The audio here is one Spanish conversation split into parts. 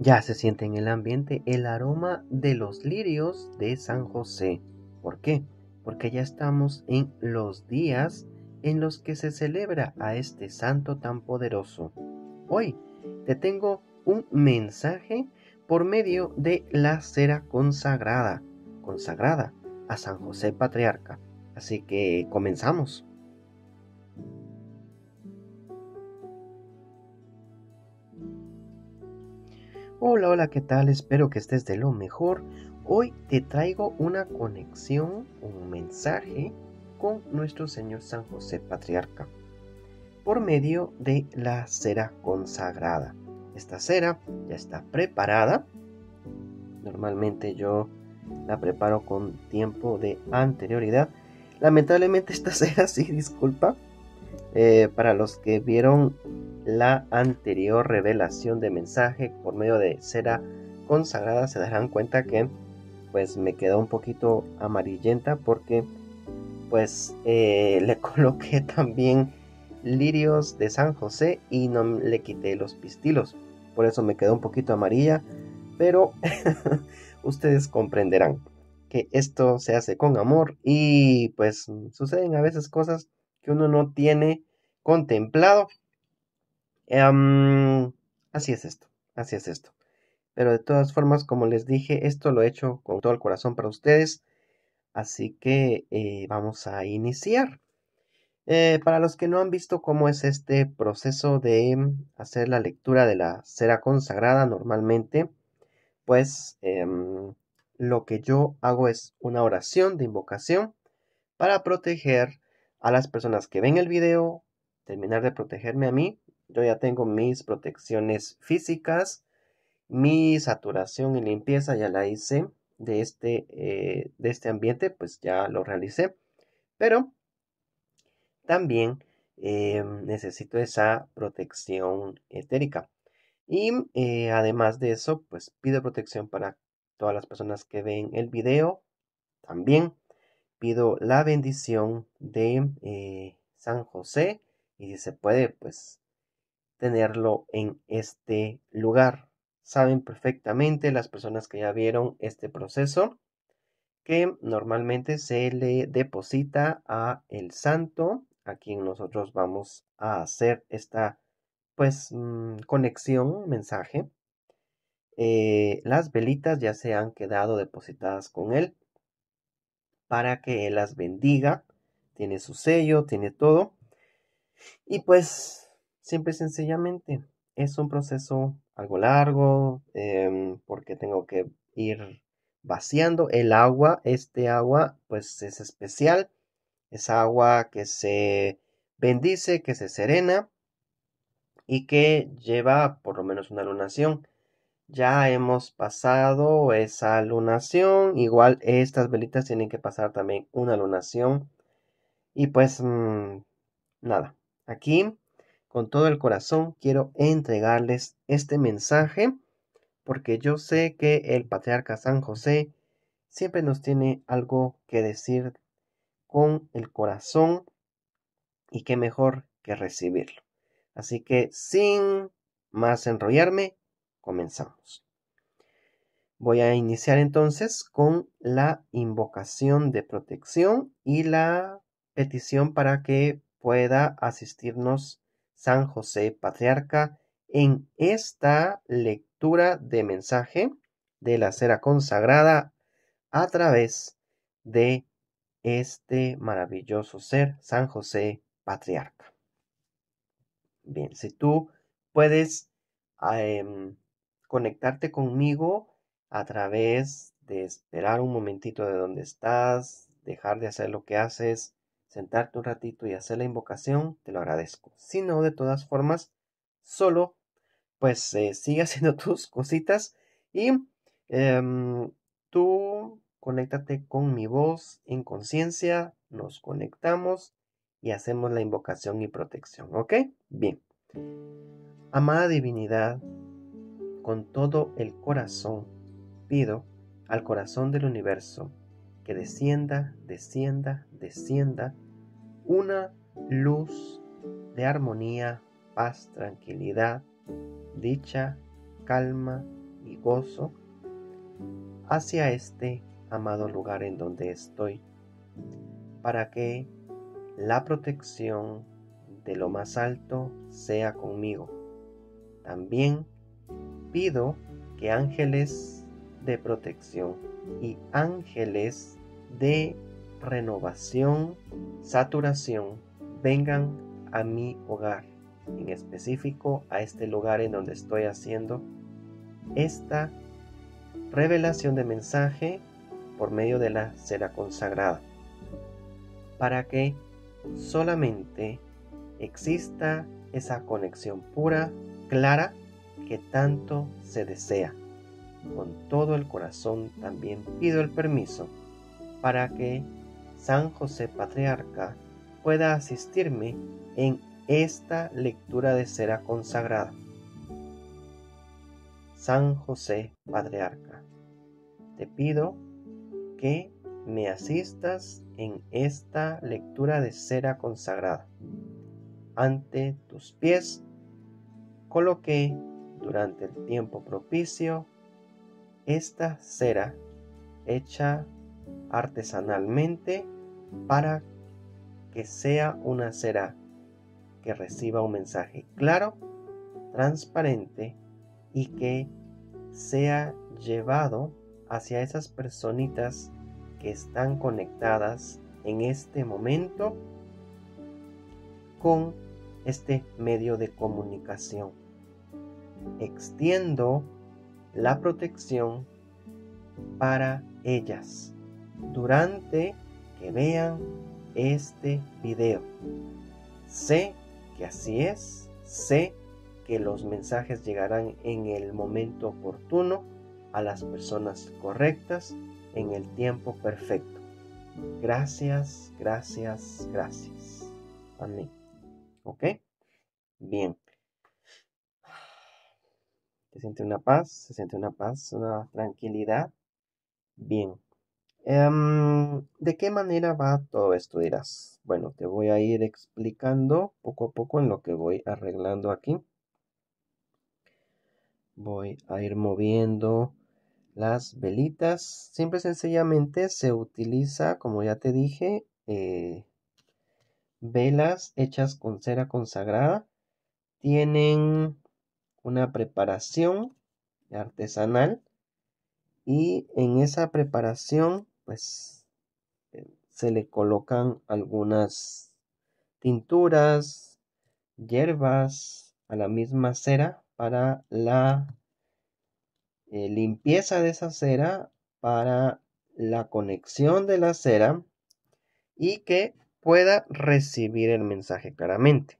Ya se siente en el ambiente el aroma de los lirios de San José. ¿Por qué? Porque ya estamos en los días en los que se celebra a este santo tan poderoso. Hoy te tengo un mensaje por medio de la cera consagrada, consagrada a San José Patriarca. Así que comenzamos. Hola, hola, ¿qué tal? Espero que estés de lo mejor. Hoy te traigo una conexión, un mensaje con nuestro Señor San José Patriarca por medio de la cera consagrada. Esta cera ya está preparada. Normalmente yo la preparo con tiempo de anterioridad. Lamentablemente esta cera, sí, disculpa, eh, para los que vieron la anterior revelación de mensaje por medio de cera consagrada, se darán cuenta que pues me quedó un poquito amarillenta porque pues eh, le coloqué también lirios de San José y no le quité los pistilos. Por eso me quedó un poquito amarilla, pero ustedes comprenderán que esto se hace con amor y pues suceden a veces cosas que uno no tiene contemplado. Em, así es esto, así es esto. Pero de todas formas, como les dije, esto lo he hecho con todo el corazón para ustedes. Así que eh, vamos a iniciar. Eh, para los que no han visto cómo es este proceso de hacer la lectura de la cera consagrada normalmente, pues em, lo que yo hago es una oración de invocación para proteger a las personas que ven el video, terminar de protegerme a mí. Yo ya tengo mis protecciones físicas, mi saturación y limpieza ya la hice de este, eh, de este ambiente, pues ya lo realicé. Pero también eh, necesito esa protección etérica. Y eh, además de eso, pues pido protección para todas las personas que ven el video también pido la bendición de eh, San José y se puede, pues tenerlo en este lugar. Saben perfectamente las personas que ya vieron este proceso que normalmente se le deposita a el santo a quien nosotros vamos a hacer esta pues mm, conexión, mensaje. Eh, las velitas ya se han quedado depositadas con él para que Él las bendiga. Tiene su sello, tiene todo. Y pues, siempre sencillamente, es un proceso algo largo, em, porque tengo que ir vaciando el agua. Este agua, pues, es especial. Es agua que se bendice, que se serena y que lleva por lo menos una lunación ya hemos pasado esa lunación. Igual estas velitas tienen que pasar también una lunación. Y pues mm, nada, aquí con todo el corazón quiero entregarles este mensaje porque yo sé que el patriarca San José siempre nos tiene algo que decir con el corazón y qué mejor que recibirlo. Así que sin más enrollarme, comenzamos. Voy a iniciar entonces con la invocación de protección y la petición para que pueda asistirnos San José Patriarca en esta lectura de mensaje de la cera consagrada a través de este maravilloso ser, San José Patriarca. Bien, si tú puedes em, conectarte conmigo a través de esperar un momentito de donde estás, dejar de hacer lo que haces, sentarte un ratito y hacer la invocación, te lo agradezco. Si no, de todas formas, solo, pues eh, sigue haciendo tus cositas y em, tú conéctate con mi voz en conciencia, nos conectamos y hacemos la invocación y protección, ¿ok? Bien. Amada divinidad, con todo el corazón pido al corazón del universo que descienda, descienda, descienda una luz de armonía, paz, tranquilidad, dicha, calma y gozo hacia este amado lugar en donde estoy, para que la protección de lo más alto sea conmigo. También pido que ángeles de protección y ángeles de renovación, saturación, vengan a mi hogar, en específico a este lugar en donde estoy haciendo esta revelación de mensaje por medio de la cera consagrada, para que solamente exista esa conexión pura, clara que tanto se desea. Con todo el corazón también pido el permiso para que San José Patriarca pueda asistirme en esta lectura de cera consagrada. San José Patriarca, te pido que me asistas en esta lectura de cera consagrada. Ante tus pies coloqué durante el tiempo propicio, esta cera hecha artesanalmente para que sea una cera que reciba un mensaje claro, transparente y que sea llevado hacia esas personitas que están conectadas en este momento con este medio de comunicación extiendo la protección para ellas durante que vean este video. Sé que así es, sé que los mensajes llegarán en el momento oportuno a las personas correctas en el tiempo perfecto. Gracias, gracias, gracias. Amén. ¿Ok? Bien. Se siente una paz, se siente una paz, una tranquilidad. Bien. Em, ¿De qué manera va todo esto? Dirás. Bueno, te voy a ir explicando poco a poco en lo que voy arreglando aquí. Voy a ir moviendo las velitas. Siempre sencillamente se utiliza, como ya te dije, eh, velas hechas con cera consagrada. Tienen una preparación artesanal y en esa preparación pues eh, se le colocan algunas tinturas, hierbas a la misma cera para la eh, limpieza de esa cera, para la conexión de la cera y que pueda recibir el mensaje claramente.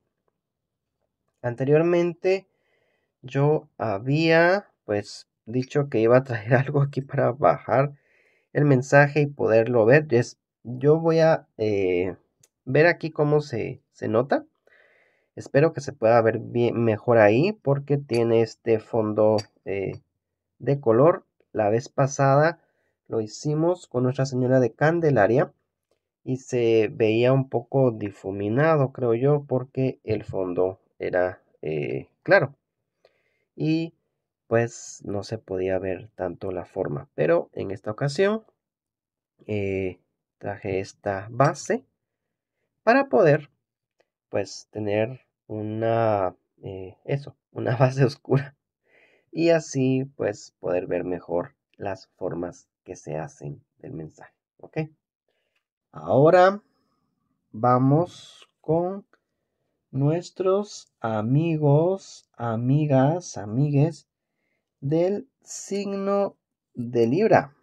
Anteriormente yo había pues dicho que iba a traer algo aquí para bajar el mensaje y poderlo ver. yo voy a eh, ver aquí cómo se, nota. Espero que se pueda ver bien, mejor ahí porque tiene este fondo eh, de color. La vez pasada lo hicimos con Nuestra Señora de Candelaria y se veía un poco difuminado, creo yo, porque el fondo era eh, claro y pues no se podía ver tanto la forma. Pero en esta ocasión eh, traje esta base para poder pues tener una eh, eso, una base oscura y así pues poder ver mejor las formas que se hacen del mensaje. ¿Ok? Ahora vamos con nuestros amigos, amigas, amigues del signo de Libra.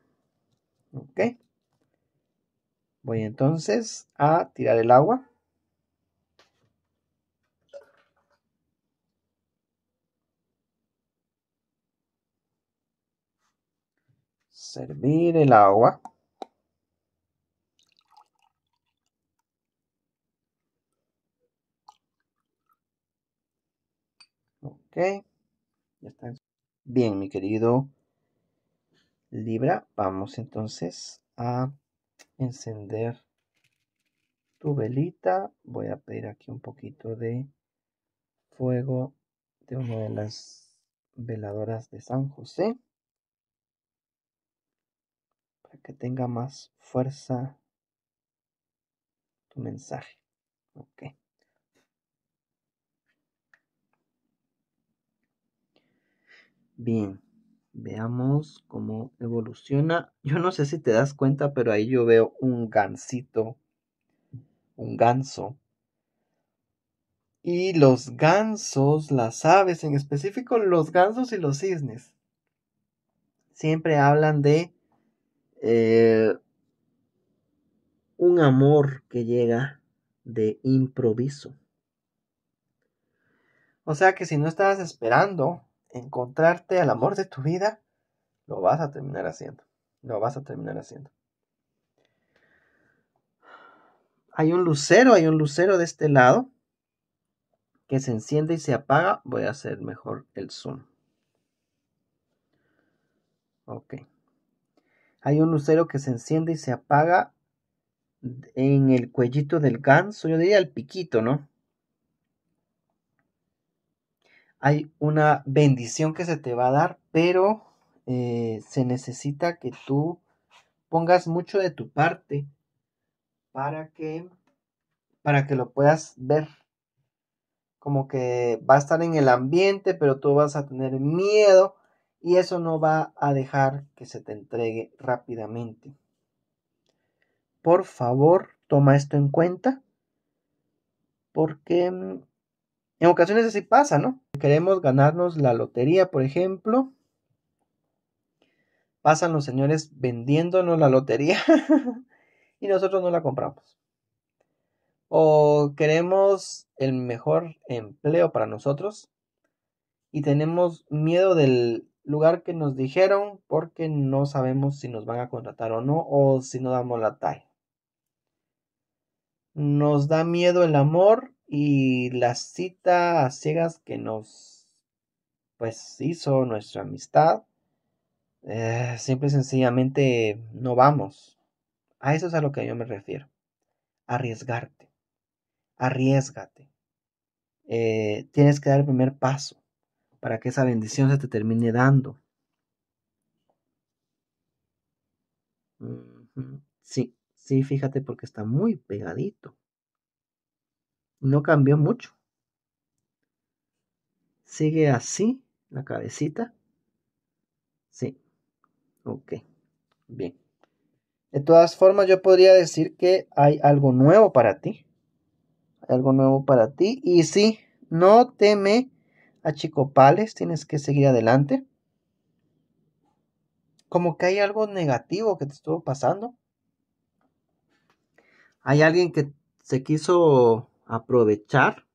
Voy entonces a tirar el agua. Servir el agua. Ya Bien, mi querido Libra, vamos entonces a encender tu velita. Voy a pedir aquí un poquito de fuego de una de las veladoras de San José para que tenga más fuerza tu mensaje. Okay. Bien, veamos cómo evoluciona. Yo no sé si te das cuenta, pero ahí yo veo un gansito, un ganso. Y los gansos, las aves, en específico los gansos y los cisnes, siempre hablan de eh, un amor que llega de improviso. O sea que si no estabas esperando encontrarte al amor de tu vida, lo vas a terminar haciendo. Lo vas a terminar haciendo. Hay un lucero, hay un lucero de este lado que se enciende y se apaga. Voy a hacer mejor el zoom. Ok. Hay un lucero que se enciende y se apaga en el cuellito del ganso. Yo diría el piquito, ¿no? hay una bendición que se te va a dar, pero eh, se necesita que tú pongas mucho de tu parte para que, para que lo puedas ver. Como que va a estar en el ambiente, pero tú vas a tener miedo y eso no va a dejar que se te entregue rápidamente. Por favor, toma esto en cuenta porque mm, en ocasiones así pasa, ¿no? Queremos ganarnos la lotería, por ejemplo. Pasan los señores vendiéndonos la lotería y nosotros no la compramos. O queremos el mejor empleo para nosotros y tenemos miedo del lugar que nos dijeron porque no sabemos si nos van a contratar o no o si no damos la talla. Nos da miedo el amor y las cita ciegas que nos pues hizo nuestra amistad siempre eh, simple y sencillamente no vamos a eso es a lo que yo me refiero arriesgarte arriesgate eh, tienes que dar el primer paso para que esa bendición se te termine dando sí sí fíjate porque está muy pegadito no cambió mucho. Sigue así la cabecita. Sí. Ok. Bien. De todas formas, yo podría decir que hay algo nuevo para ti. Hay algo nuevo para ti. Y sí, no teme a chicopales. Tienes que seguir adelante. Como que hay algo negativo que te estuvo pasando. Hay alguien que se quiso aprovechar,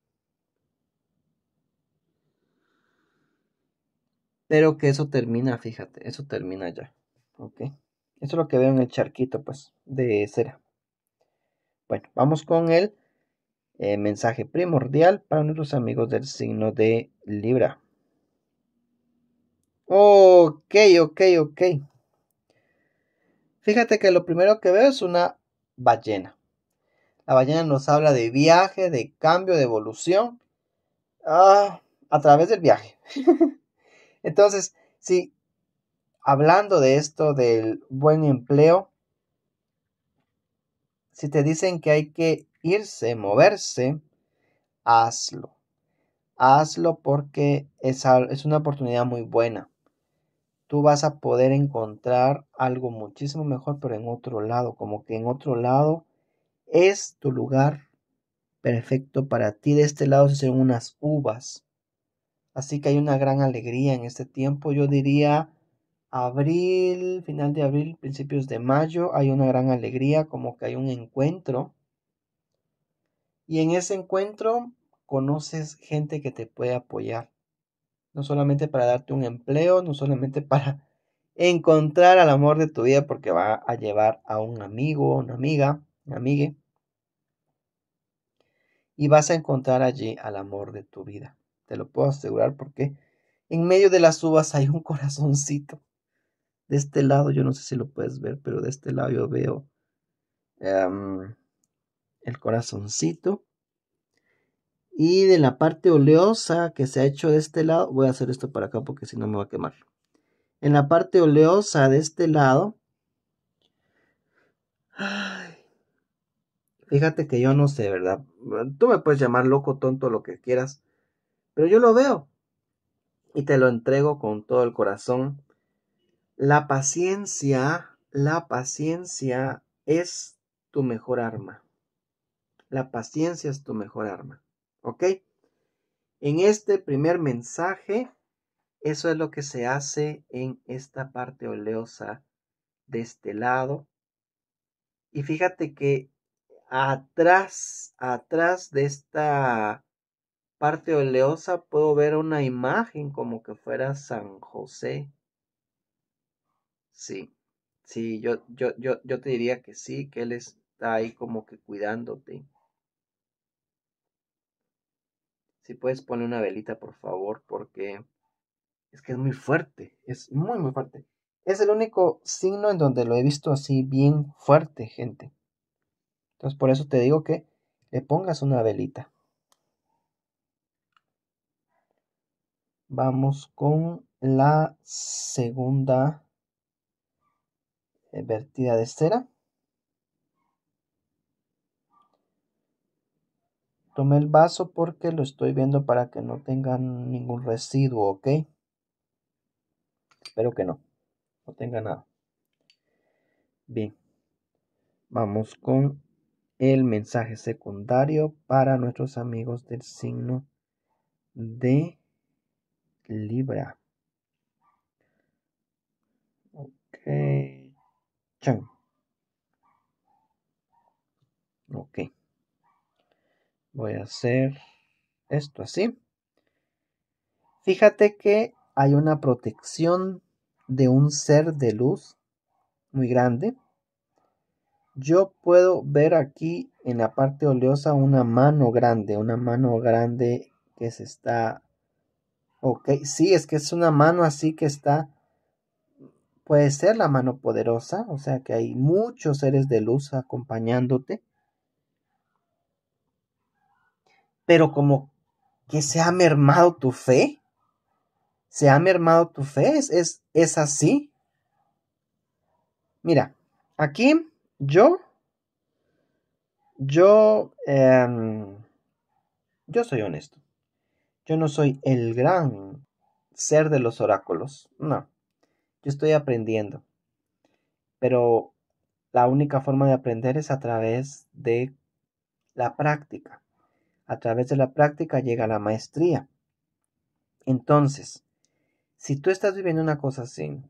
pero que eso termina, fíjate, eso termina ya, ¿ok? Eso es lo que veo en el charquito, pues, de cera. Bueno, vamos con el eh, mensaje primordial para nuestros amigos del signo de Libra. Ok, ok, ok. Fíjate que lo primero que veo es una ballena. La ballena nos habla de viaje, de cambio, de evolución. Ah, a través del viaje. Entonces, si hablando de esto, del buen empleo, si te dicen que hay que irse, moverse, hazlo. Hazlo porque es, es una oportunidad muy buena. Tú vas a poder encontrar algo muchísimo mejor, pero en otro lado, como que en otro lado es tu lugar perfecto para ti. De este lado se hacen unas uvas. Así que hay una gran alegría en este tiempo. Yo diría abril, final de abril, principios de mayo, hay una gran alegría, como que hay un encuentro. Y en ese encuentro conoces gente que te puede apoyar. No solamente para darte un empleo, no solamente para encontrar al amor de tu vida porque va a llevar a un amigo o una amiga, amigue, y vas a encontrar allí al amor de tu vida. Te lo puedo asegurar porque en medio de las uvas hay un corazoncito. De este lado, yo no sé si lo puedes ver, pero de este lado yo veo em, el corazoncito. Y de la parte oleosa que se ha hecho de este lado, voy a hacer esto para acá porque si no me va a quemar. En la parte oleosa de este lado, Fíjate que yo no sé, ¿verdad? Tú me puedes llamar loco, tonto, lo que quieras, pero yo lo veo y te lo entrego con todo el corazón. La paciencia, la paciencia es tu mejor arma. La paciencia es tu mejor arma. ¿Ok? En este primer mensaje, eso es lo que se hace en esta parte oleosa de este lado. Y fíjate que atrás, atrás de esta parte oleosa puedo ver una imagen como que fuera San José. Sí, sí, yo, yo, yo, yo te diría que sí, que él está ahí como que cuidándote. Si puedes poner una velita, por favor, porque es que es muy fuerte, es muy, muy fuerte. Es el único signo en donde lo he visto así bien fuerte, gente. Entonces por eso te digo que le pongas una velita. Vamos con la segunda eh, vertida de cera. Tomé el vaso porque lo estoy viendo para que no tengan ningún residuo, ¿ok? Espero que no, no tenga nada. Bien, vamos con el mensaje secundario para nuestros amigos del signo de Libra. Ok. Ok. Voy a hacer esto así. Fíjate que hay una protección de un ser de luz muy grande yo puedo ver aquí en la parte oleosa una mano grande, una mano grande que se está... Ok, sí, es que es una mano así que está... Puede ser la mano poderosa, o sea que hay muchos seres de luz acompañándote. Pero como que se ha mermado tu fe, se ha mermado tu fe, es, es, es así. Mira, aquí yo, yo, em, yo soy honesto. Yo no soy el gran ser de los oráculos, no. Yo estoy aprendiendo. Pero la única forma de aprender es a través de la práctica. A través de la práctica llega la maestría. Entonces, si tú estás viviendo una cosa así,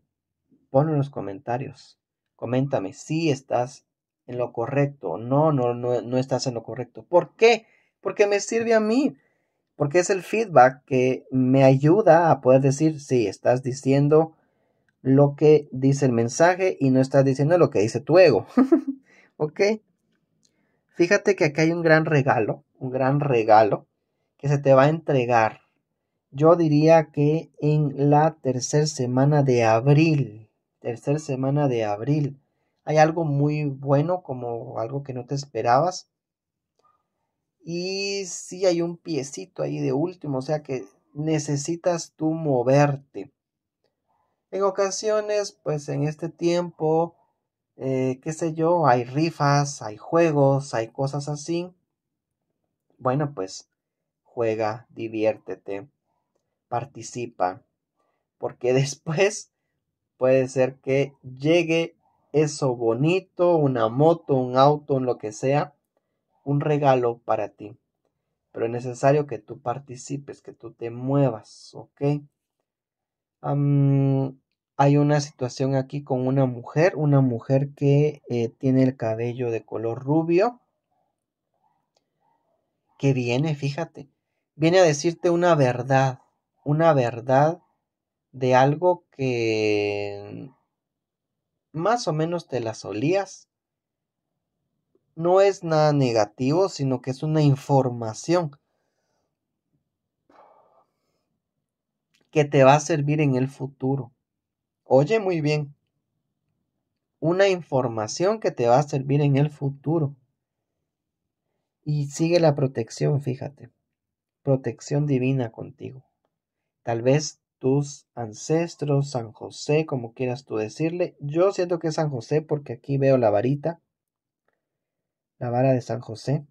ponlo en los comentarios. Coméntame si estás en lo correcto. No, no, no, no estás en lo correcto. ¿Por qué? Porque me sirve a mí. Porque es el feedback que me ayuda a poder decir, Si estás diciendo lo que dice el mensaje y no estás diciendo lo que dice tu ego. ¿Ok? Fíjate que aquí hay un gran regalo, un gran regalo que se te va a entregar. Yo diría que en la tercera semana de abril, tercera semana de abril. Hay algo muy bueno, como algo que no te esperabas. Y sí hay un piecito ahí de último, o sea que necesitas tú moverte. En ocasiones, pues en este tiempo, eh, qué sé yo, hay rifas, hay juegos, hay cosas así. Bueno, pues juega, diviértete, participa, porque después puede ser que llegue eso bonito, una moto, un auto, lo que sea, un regalo para ti. Pero es necesario que tú participes, que tú te muevas, ¿ok? hay una situación aquí con una mujer, una mujer que eh, tiene el cabello de color rubio, que viene, fíjate, viene a decirte una verdad, una verdad de algo que más o menos te las olías, no es nada negativo, sino que es una información que te va a servir en el futuro. Oye muy bien, una información que te va a servir en el futuro. Y sigue la protección, fíjate, protección divina contigo. Tal vez tus ancestros, San José, como quieras tú decirle. Yo siento que es San José porque aquí veo la varita, la vara de San José,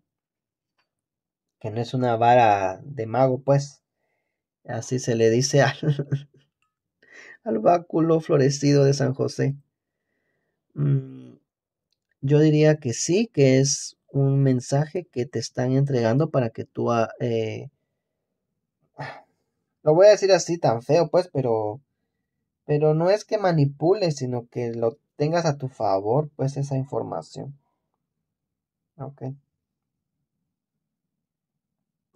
que no es una vara de mago, pues, así se le dice al, al báculo florecido de San José. Mm, yo diría que sí, que es un mensaje que te están entregando para que tú ah, eh, lo voy a decir así tan feo, pues, pero. Pero no es que manipules, sino que lo tengas a tu favor, pues, esa información. Ok.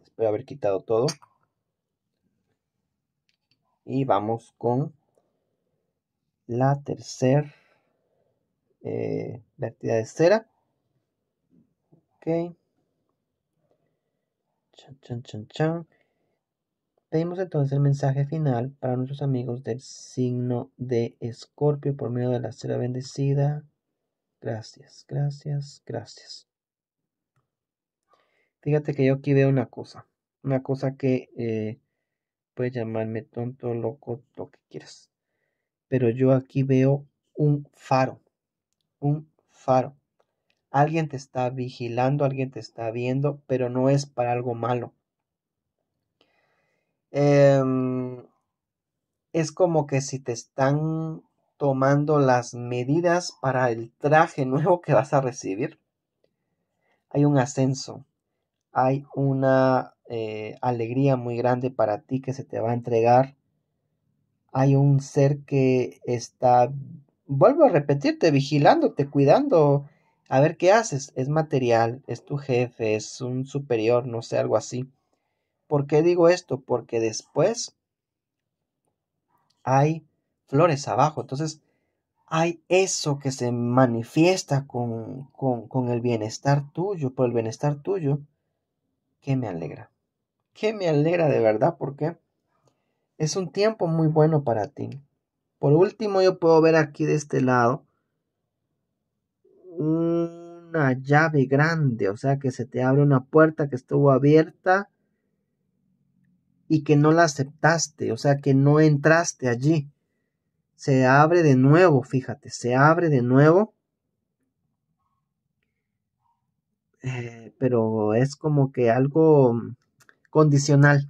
Espero haber quitado todo. Y vamos con la tercera. Eh, la actividad de cera. Ok. Chan, chan, chan, chan. Pedimos entonces el mensaje final para nuestros amigos del signo de Escorpio por medio de la cera bendecida. Gracias, gracias, gracias. Fíjate que yo aquí veo una cosa, una cosa que eh, puedes llamarme tonto, loco, lo que quieras. Pero yo aquí veo un faro, un faro. Alguien te está vigilando, alguien te está viendo, pero no es para algo malo Em, es como que si te están tomando las medidas para el traje nuevo que vas a recibir. Hay un ascenso, hay una eh, alegría muy grande para ti que se te va a entregar. Hay un ser que está, vuelvo a repetirte, vigilándote, cuidando, a ver qué haces. Es material, es tu jefe, es un superior, no sé, algo así. ¿Por qué digo esto? Porque después hay flores abajo. Entonces, hay eso que se manifiesta con, con, el bienestar tuyo, por el bienestar tuyo, que me alegra. Que me alegra de verdad porque es un tiempo muy bueno para ti. Por último, yo puedo ver aquí de este lado una llave grande, o sea que se te abre una puerta que estuvo abierta y que no la aceptaste, o sea, que no entraste allí. Se abre de nuevo, fíjate, se abre de nuevo. Eh, pero es como que algo mm, condicional.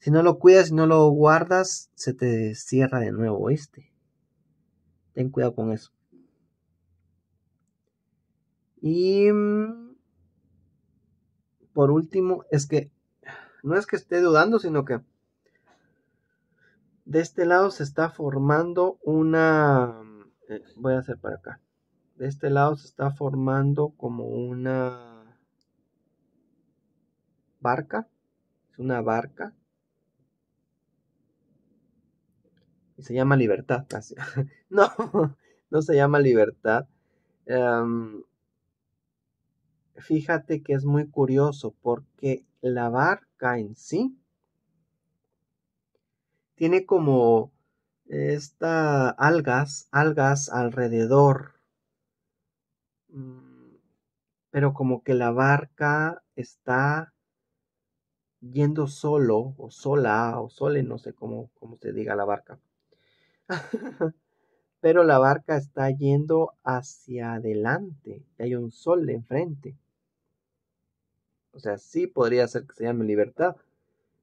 Si no lo cuidas, si no lo guardas, se te cierra de nuevo, ¿oíste? Ten cuidado con eso. Y mm, por último, es que no es que esté dudando, sino que de este lado se está formando una... Eh, voy a hacer para acá. De este lado se está formando como una barca. Es una barca. Y se llama libertad no, no se llama libertad. Em, fíjate que es muy curioso porque la barca en sí tiene como esta algas, algas alrededor. Mm, pero como que la barca está yendo solo o sola o sole, no sé cómo, cómo se diga la barca. Pero la barca está yendo hacia adelante. Y hay un sol enfrente. O sea, sí podría ser que se llame libertad,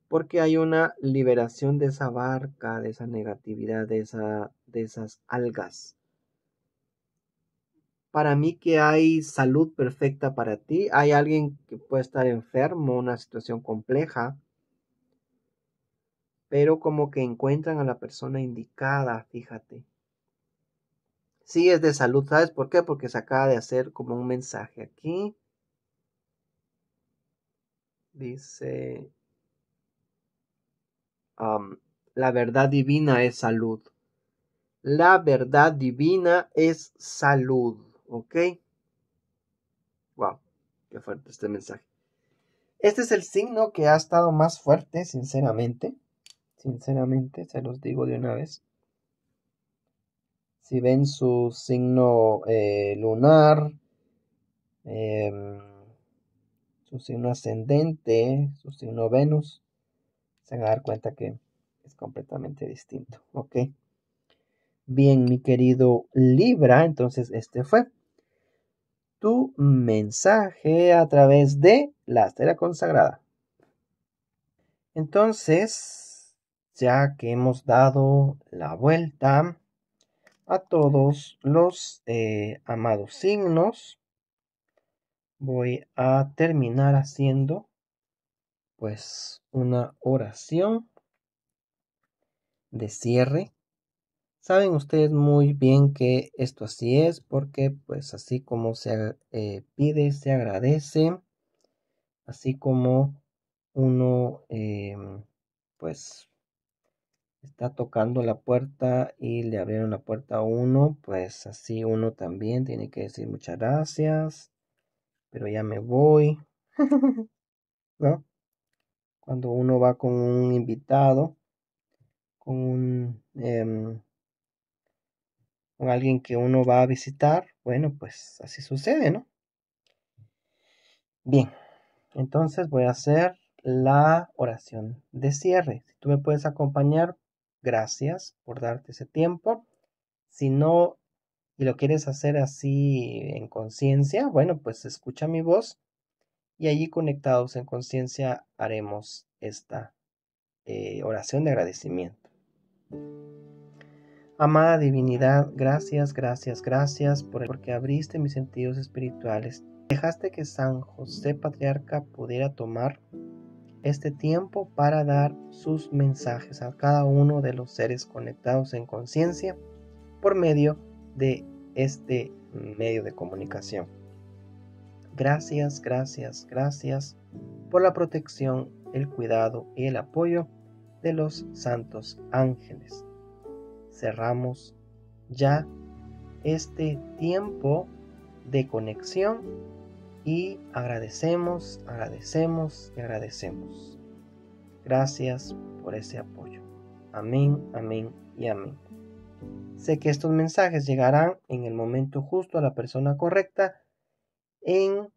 porque hay una liberación de esa barca, de esa negatividad, de, de esas algas. Para mí que hay salud perfecta para ti, hay alguien que puede estar enfermo, una situación compleja, pero como que encuentran a la persona indicada, fíjate. Sí es de salud, ¿sabes por qué? Porque se acaba de hacer como un mensaje aquí Dice, la verdad divina es salud. La verdad divina es salud, ¿ok? Wow, qué fuerte este mensaje. Este es el signo que ha estado más fuerte, sinceramente. Sinceramente, se los digo de una vez. Si ven su signo eh, lunar, em, su signo ascendente, su signo Venus, se van a dar cuenta que es completamente distinto, ¿ok? Bien, mi querido Libra, entonces este fue tu mensaje a través de la Estrella consagrada. Entonces, ya que hemos dado la vuelta a todos los eh, amados signos, voy a terminar haciendo pues una oración de cierre. Saben ustedes muy bien que esto así es porque pues así como se eh, pide, se agradece, así como uno em, pues está tocando la puerta y le abrieron la puerta a uno, pues así uno también tiene que decir muchas gracias, pero ya me voy. ¿No? Cuando uno va con un invitado, con em, con alguien que uno va a visitar, bueno, pues así sucede, ¿no? Bien, entonces voy a hacer la oración de cierre. Si tú me puedes acompañar, gracias por darte ese tiempo. Si no y lo quieres hacer así en conciencia, bueno, pues escucha mi voz y allí conectados en conciencia haremos esta eh, oración de agradecimiento. Amada divinidad, gracias, gracias, gracias por el, porque abriste mis sentidos espirituales. Dejaste que San José Patriarca pudiera tomar este tiempo para dar sus mensajes a cada uno de los seres conectados en conciencia por medio de de este medio de comunicación. Gracias, gracias, gracias por la protección, el cuidado y el apoyo de los santos ángeles. Cerramos ya este tiempo de conexión y agradecemos, agradecemos y agradecemos. Gracias por ese apoyo. Amén, amén y amén. Sé que estos mensajes llegarán en el momento justo a la persona correcta en,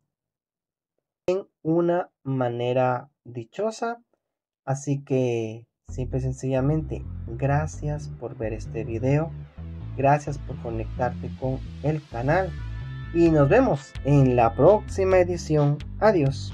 en una manera dichosa. Así que simple y sencillamente, gracias por ver este video. Gracias por conectarte con el canal. Y nos vemos en la próxima edición. Adiós.